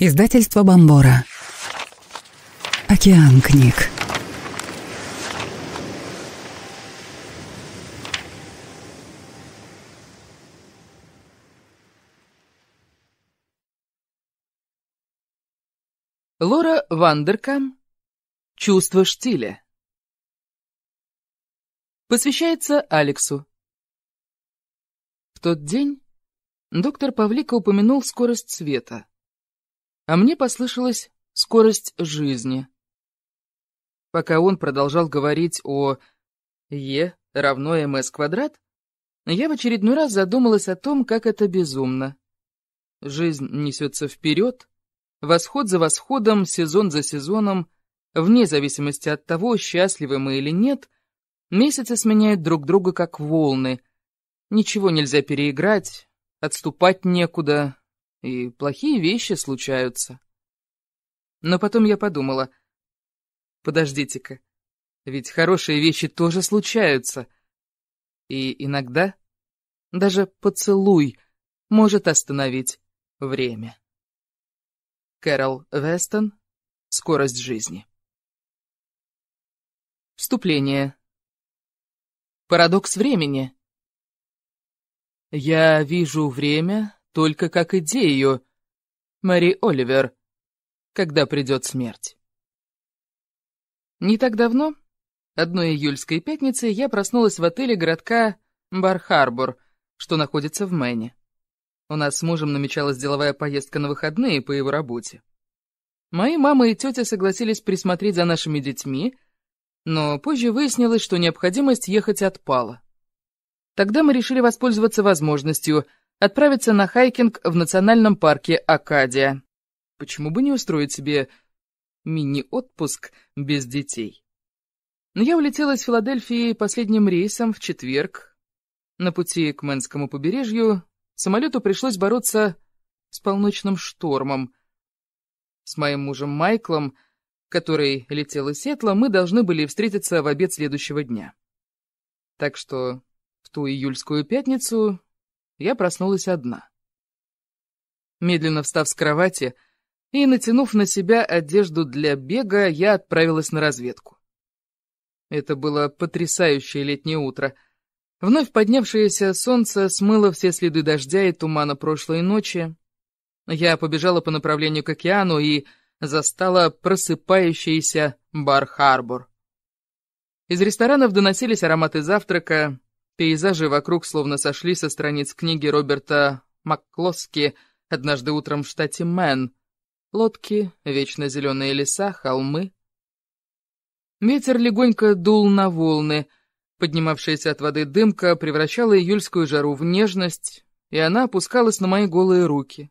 Издательство Бомбора. Океан книг. Лора Вандеркам. Чувство штиля. Посвящается Алексу. В тот день доктор Павлика упомянул скорость света а мне послышалась скорость жизни. Пока он продолжал говорить о Е равно МС квадрат, я в очередной раз задумалась о том, как это безумно. Жизнь несется вперед, восход за восходом, сезон за сезоном, вне зависимости от того, счастливы мы или нет, месяцы сменяют друг друга как волны. Ничего нельзя переиграть, отступать некуда, и плохие вещи случаются. Но потом я подумала, подождите-ка, ведь хорошие вещи тоже случаются. И иногда даже поцелуй может остановить время. Кэрол Вестон «Скорость жизни». Вступление. Парадокс времени. Я вижу время только как идею. Мэри Оливер, когда придет смерть. Не так давно, одной июльской пятницы, я проснулась в отеле городка Бар-Харбор, что находится в Мэне. У нас с мужем намечалась деловая поездка на выходные по его работе. Мои мама и тетя согласились присмотреть за нашими детьми, но позже выяснилось, что необходимость ехать отпала. Тогда мы решили воспользоваться возможностью — отправиться на хайкинг в национальном парке Акадия. Почему бы не устроить себе мини-отпуск без детей? Но я улетела из Филадельфии последним рейсом в четверг. На пути к Мэнскому побережью самолету пришлось бороться с полночным штормом. С моим мужем Майклом, который летел из Сетла, мы должны были встретиться в обед следующего дня. Так что в ту июльскую пятницу я проснулась одна. Медленно встав с кровати и натянув на себя одежду для бега, я отправилась на разведку. Это было потрясающее летнее утро. Вновь поднявшееся солнце смыло все следы дождя и тумана прошлой ночи. Я побежала по направлению к океану и застала просыпающийся Бар-Харбор. Из ресторанов доносились ароматы завтрака, Пейзажи вокруг словно сошли со страниц книги Роберта Макклоски «Однажды утром в штате Мэн». Лодки, вечно зеленые леса, холмы. Ветер легонько дул на волны. Поднимавшаяся от воды дымка превращала июльскую жару в нежность, и она опускалась на мои голые руки.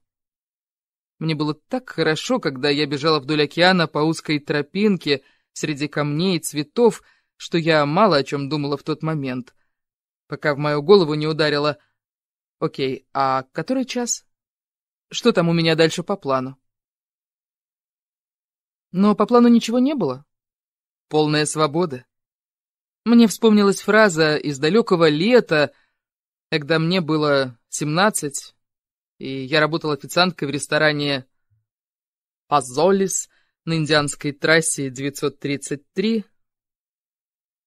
Мне было так хорошо, когда я бежала вдоль океана по узкой тропинке среди камней и цветов, что я мало о чем думала в тот момент — пока в мою голову не ударило. Окей, а который час? Что там у меня дальше по плану? Но по плану ничего не было. Полная свобода. Мне вспомнилась фраза из далекого лета, когда мне было семнадцать, и я работал официанткой в ресторане «Пазолис» на Индианской трассе 933,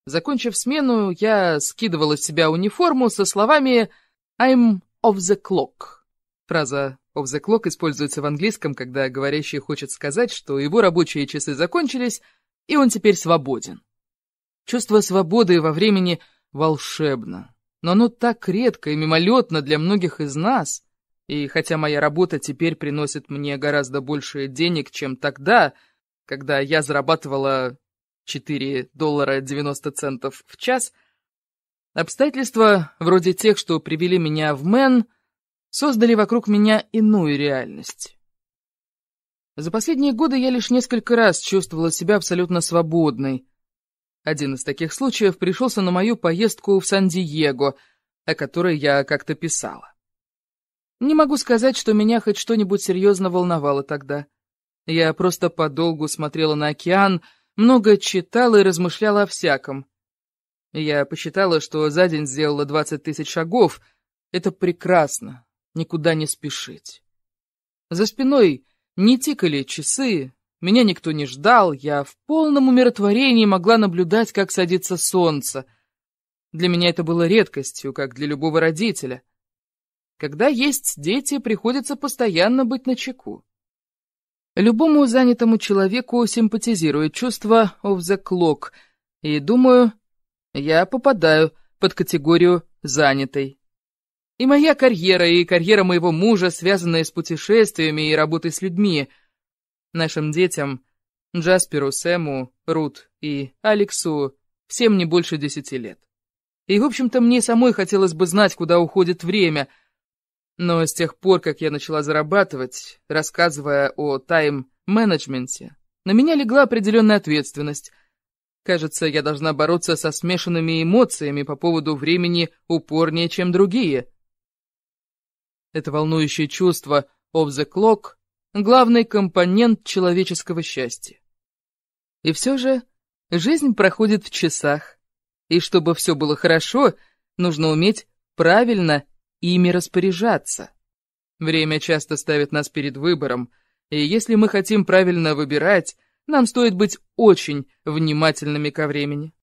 Закончив смену, я скидывала с себя униформу со словами «I'm off the clock». Фраза «off the clock» используется в английском, когда говорящий хочет сказать, что его рабочие часы закончились, и он теперь свободен. Чувство свободы во времени волшебно, но оно так редко и мимолетно для многих из нас. И хотя моя работа теперь приносит мне гораздо больше денег, чем тогда, когда я зарабатывала 4 доллара 90 центов в час, обстоятельства, вроде тех, что привели меня в Мэн, создали вокруг меня иную реальность. За последние годы я лишь несколько раз чувствовала себя абсолютно свободной. Один из таких случаев пришелся на мою поездку в Сан-Диего, о которой я как-то писала. Не могу сказать, что меня хоть что-нибудь серьезно волновало тогда. Я просто подолгу смотрела на океан, много читала и размышляла о всяком. Я посчитала, что за день сделала 20 тысяч шагов. Это прекрасно, никуда не спешить. За спиной не тикали часы, меня никто не ждал, я в полном умиротворении могла наблюдать, как садится солнце. Для меня это было редкостью, как для любого родителя. Когда есть дети, приходится постоянно быть начеку. Любому занятому человеку симпатизирует чувство «of the clock», и, думаю, я попадаю под категорию «занятый». И моя карьера, и карьера моего мужа, связанные с путешествиями и работой с людьми. Нашим детям, Джасперу, Сэму, Рут и Алексу, всем не больше десяти лет. И, в общем-то, мне самой хотелось бы знать, куда уходит время — но с тех пор, как я начала зарабатывать, рассказывая о тайм-менеджменте, на меня легла определенная ответственность. Кажется, я должна бороться со смешанными эмоциями по поводу времени упорнее, чем другие. Это волнующее чувство of the clock — главный компонент человеческого счастья. И все же жизнь проходит в часах, и чтобы все было хорошо, нужно уметь правильно ими распоряжаться. Время часто ставит нас перед выбором, и если мы хотим правильно выбирать, нам стоит быть очень внимательными ко времени.